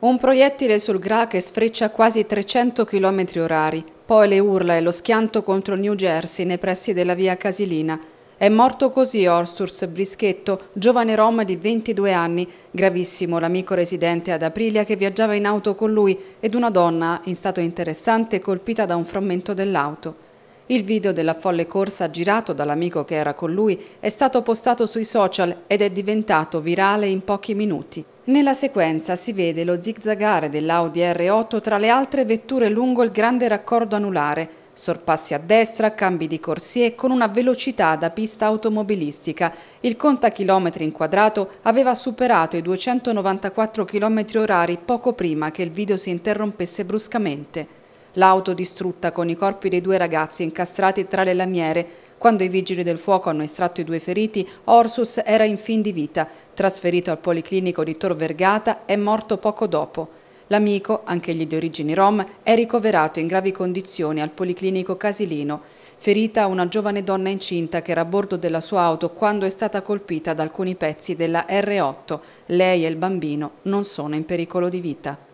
Un proiettile sul Gra che sfreccia quasi 300 km orari, poi le urla e lo schianto contro New Jersey nei pressi della via Casilina. È morto così Orsurs Brischetto, giovane rom di 22 anni, gravissimo l'amico residente ad Aprilia che viaggiava in auto con lui ed una donna in stato interessante colpita da un frammento dell'auto. Il video della folle corsa girato dall'amico che era con lui è stato postato sui social ed è diventato virale in pochi minuti. Nella sequenza si vede lo zigzagare dell'Audi R8 tra le altre vetture lungo il grande raccordo anulare, sorpassi a destra, cambi di corsie con una velocità da pista automobilistica. Il contachilometri inquadrato aveva superato i 294 km orari poco prima che il video si interrompesse bruscamente. L'auto distrutta con i corpi dei due ragazzi incastrati tra le lamiere quando i vigili del fuoco hanno estratto i due feriti, Orsus era in fin di vita, trasferito al policlinico di Tor Vergata è morto poco dopo. L'amico, anch'egli di origini rom, è ricoverato in gravi condizioni al policlinico Casilino. Ferita una giovane donna incinta che era a bordo della sua auto quando è stata colpita da alcuni pezzi della R8. Lei e il bambino non sono in pericolo di vita.